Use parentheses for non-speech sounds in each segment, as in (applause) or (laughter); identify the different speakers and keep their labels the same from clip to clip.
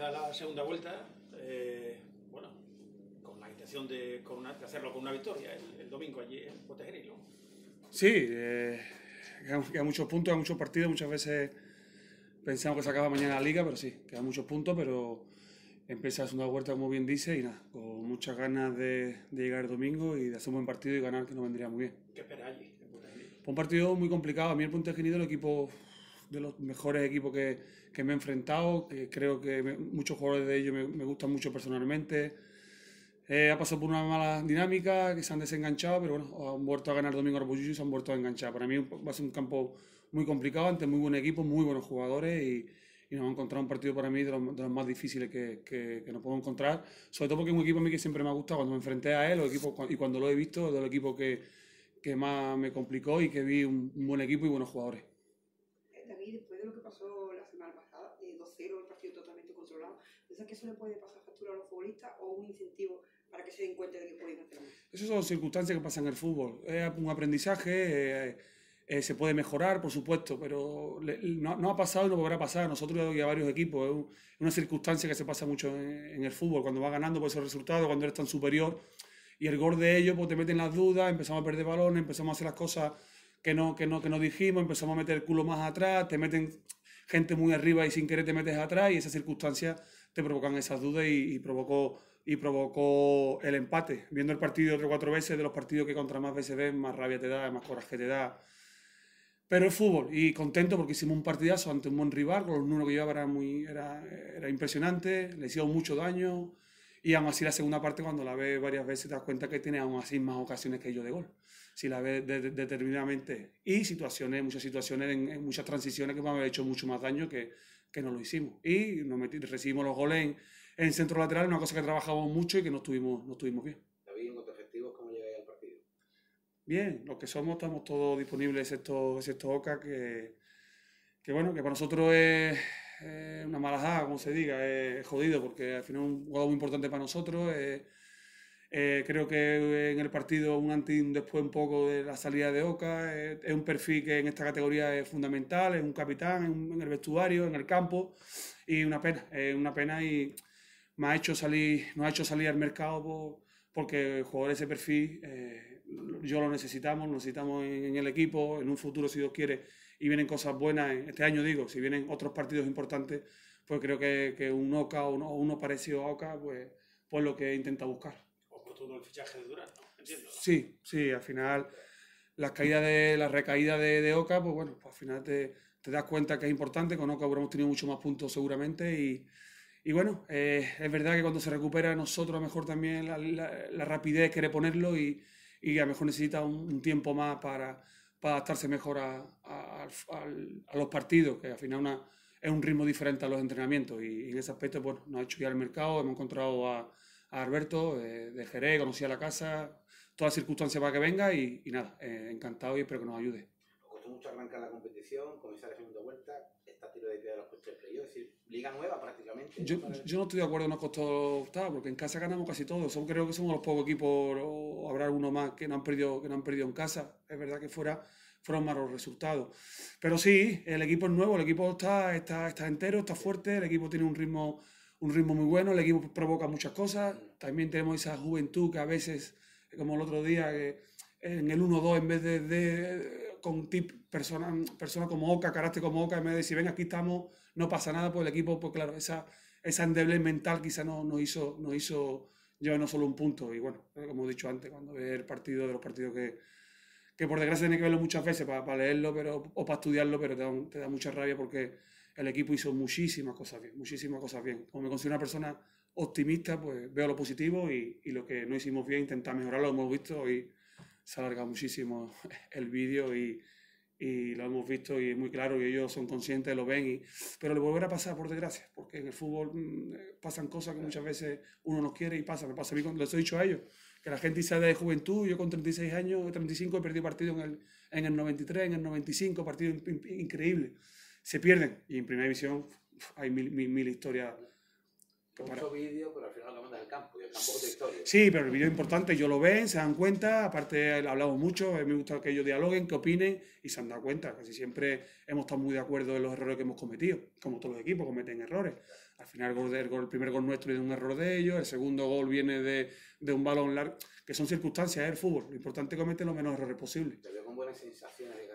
Speaker 1: la segunda vuelta, eh, bueno, con la intención de, hacerlo con una victoria el, domingo allí en ¿no? Sí, eh, quedan muchos puntos, hay muchos partidos, muchas veces pensamos que se acaba mañana la liga, pero sí, quedan muchos puntos, pero empieza la segunda vuelta, como bien dice, y nada, con muchas ganas de, llegar el domingo y de hacer un buen partido y ganar, que nos vendría muy bien. ¿Qué allí? Un partido muy complicado. A mí el punto de el equipo de los mejores equipos que, que me he enfrentado. que creo que muchos jugadores de ellos me, gustan mucho personalmente. Eh, ha pasado por una mala dinámica, que se han desenganchado, pero bueno, han vuelto a ganar Domingo Arbollo y se han vuelto a enganchar. Para mí va a ser un campo muy complicado, ante muy buen equipo, muy buenos jugadores y, y nos a encontrado un partido para mí de los, más difíciles que, que, nos podemos encontrar. Sobre todo porque es un equipo a mí que siempre me ha gustado. Cuando me enfrenté a él y cuando lo he visto, es el equipo que, que más me complicó y que vi un buen equipo y buenos jugadores después de lo que pasó la semana pasada, 2-0, eh, el partido totalmente controlado, ¿piensas que eso le puede pasar factura a los futbolistas o un incentivo para que se den cuenta de que pueden hacer Esas son circunstancias que pasan en el fútbol. Es un aprendizaje. Eh, eh, se puede mejorar, por supuesto, pero no, no, ha pasado y no volverá a pasar. Nosotros y a varios equipos. Es, una circunstancia que se pasa mucho en, el fútbol. Cuando va ganando por esos resultados, cuando eres tan superior y el gol de ellos, pues te meten las dudas, empezamos a perder balones, empezamos a hacer las cosas que no, que no, que no dijimos, empezamos a meter el culo más atrás, te meten gente muy arriba y sin querer te metes atrás y esas circunstancias te provocan esas dudas y, provocó y provocó el empate. Viendo el partido otro cuatro veces, de los partidos que contra más veces ves, más rabia te da, más coraje te da. Pero el fútbol y contento porque hicimos un partidazo ante un buen rival, con los números que llevaba era, muy, era, era impresionante, le hicimos mucho daño, y aún así la segunda parte cuando la ves varias veces te das cuenta que tiene aún así más ocasiones que yo de gol. Si la ves determinadamente y situaciones, muchas situaciones, en, muchas transiciones que me ha hecho mucho más daño que, que no lo hicimos. Y nos recibimos los goles en, centro lateral, una cosa que trabajamos mucho y que no estuvimos, no estuvimos bien. David, en ¿cómo llegáis al partido? Bien, los que somos estamos todos disponibles, excepto, excepto Oca, que, que bueno, que para nosotros es eh, una mala jaja, como se diga, eh, es jodido porque al final es un jugador muy importante para nosotros. Eh, creo que en el partido un antes después un poco de la salida de Oca. es un perfil que en esta categoría es fundamental, es un capitán en, el vestuario, en el campo. Y una pena, es una pena y me ha hecho salir, nos ha hecho salir al mercado por, porque jugador de ese perfil yo lo necesitamos, lo necesitamos en, el equipo, en un futuro si Dios quiere, y vienen cosas buenas, este año digo, si vienen otros partidos importantes, pues creo que, que un Oca o uno, parecido a Oca, pues, pues lo que intenta buscar. todo el fichaje de Durán, ¿no? Entiendo. Sí, sí, al final las caídas de, la recaída de, Oca, pues bueno, pues al final te, te, das cuenta que es importante, con Oca hubiéramos tenido mucho más puntos seguramente y... Y bueno, eh, es verdad que cuando se recupera nosotros a lo mejor también la rapidez quiere ponerlo y, y a lo mejor necesita un, tiempo más para, adaptarse mejor a, los partidos, que al final una, es un ritmo diferente a los entrenamientos. Y, en ese aspecto, bueno, nos ha hecho ya el mercado, hemos encontrado a, Alberto de Jerez, conocía la casa, todas las circunstancias para que venga y, nada, eh, encantado y espero que nos ayude. Pues, mucho arrancar la competición, comenzar la segunda vuelta, esta tiro de de los puestos de es decir, liga nueva prácticamente. Yo, ¿no? estoy de acuerdo, los costó octava, porque en casa ganamos casi todos, creo que somos los pocos equipos, habrá uno más que no han perdido, que no han perdido en casa, es verdad que fuera fueron malos resultados. Pero sí, el equipo es nuevo, el equipo está, está, está entero, está fuerte, el equipo tiene un ritmo, un ritmo muy bueno, el equipo provoca muchas cosas, también tenemos esa juventud que a veces, como el otro día, en el 1-2 en vez de con tip, persona, como Oca, carácter como Oca, en vez de decir, ven, aquí estamos, no pasa nada por el equipo, pues claro, esa, esa endeble mental quizá no, no hizo, no hizo llevarnos solo un punto. Y bueno, como he dicho antes, cuando ve el partido de los partidos que, que por desgracia tienes que verlo muchas veces para, para leerlo pero, o para estudiarlo, pero te da, te da, mucha rabia porque el equipo hizo muchísimas cosas bien, muchísimas cosas bien. Como me considero una persona optimista, pues veo lo positivo y, y lo que no hicimos bien, intentar mejorarlo, hemos visto hoy se alarga muchísimo (laughs) el vídeo y, y, lo hemos visto y es muy claro y ellos son conscientes, lo ven, y, pero le volverá a pasar por desgracia, porque en el fútbol mm, eh, pasan cosas que muchas veces uno no quiere y pasa, me pasa a mí, les he dicho a ellos, que la gente dice de juventud, yo con 36 años, 35 he perdido partido en el, en el 93, en el 95, partido increíble, se pierden y en primera división hay mil, mil, mil historias mucho vídeo, al final campo y historia. Sí, pero el vídeo es importante, ellos lo ven, se dan cuenta, aparte hablamos mucho, eh, me gusta que ellos dialoguen, que opinen y se han dado cuenta. Casi siempre hemos estado muy de acuerdo en los errores que hemos cometido, como todos los equipos cometen errores. Al final el, gol gol, primer gol nuestro es de un error de ellos, el segundo gol viene de, de un balón largo, que son circunstancias del fútbol. Lo importante es cometer lo menos errores posible. Te veo con buenas sensaciones de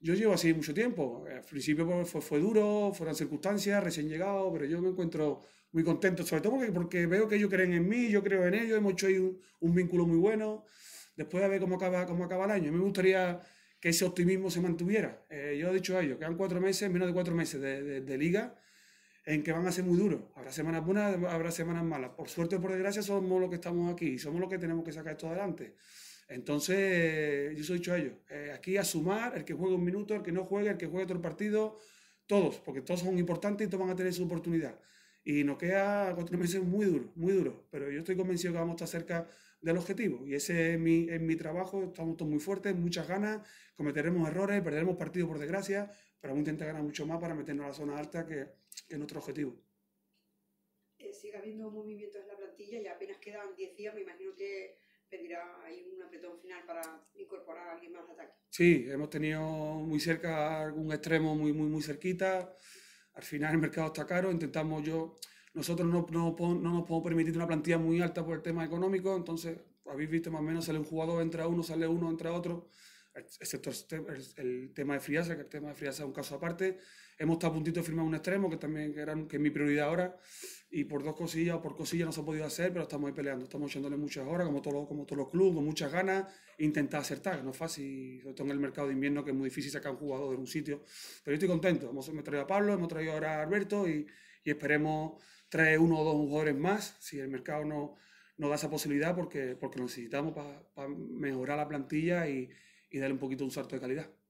Speaker 1: yo llevo así mucho tiempo. Al principio pues, fue, duro, fueron circunstancias, recién llegado, pero yo me encuentro muy contento, sobre todo porque, veo que ellos creen en mí, yo creo en ellos, hemos hecho un, vínculo muy bueno. Después a ver cómo acaba, cómo acaba el año. Me gustaría que ese optimismo se mantuviera. Eh, yo he dicho a ellos, quedan cuatro meses, menos de cuatro meses de, liga, en que van a ser muy duros. Habrá semanas buenas, habrá semanas malas. Por suerte o por desgracia somos los que estamos aquí, somos los que tenemos que sacar esto adelante. Entonces, yo soy dicho a ellos, aquí a sumar, el que juegue un minuto, el que no juegue, el que juegue otro partido, todos, porque todos son importantes y todos van a tener su oportunidad. Y nos queda cuatro meses muy duro muy duro pero yo estoy convencido que vamos a estar cerca del objetivo. Y ese es mi, mi trabajo, estamos todos muy fuertes, muchas ganas, cometeremos errores, perderemos partidos por desgracia, pero vamos a intentar ganar mucho más para meternos a la zona alta que, es nuestro objetivo. Eh, sigue habiendo movimientos en la plantilla, y apenas quedan 10 días, me imagino que pedirá ahí un apretón final para incorporar a alguien más al ataque. Sí, hemos tenido muy cerca algún extremo muy, muy, muy cerquita. Al final el mercado está caro, intentamos yo... Nosotros no, no, no nos podemos permitir una plantilla muy alta por el tema económico, entonces habéis visto más o menos sale un jugador, entra uno, sale uno, entra otro excepto el, tema de Friasa, que el tema de Friasa es un caso aparte. Hemos estado a puntito de firmar un extremo, que también que, era que es mi prioridad ahora, y por dos cosillas o por cosillas no se ha podido hacer, pero estamos ahí peleando, estamos echándole muchas horas, como todos como todos los clubes, con muchas ganas, intentar acertar, no es fácil, sobre todo en el mercado de invierno, que es muy difícil sacar un jugador de un sitio. Pero yo estoy contento, hemos, traído a Pablo, hemos traído ahora a Alberto, y, esperemos traer uno o dos jugadores más, si el mercado no nos da esa posibilidad porque, porque lo necesitamos para mejorar la plantilla y, y darle un poquito un salto de calidad.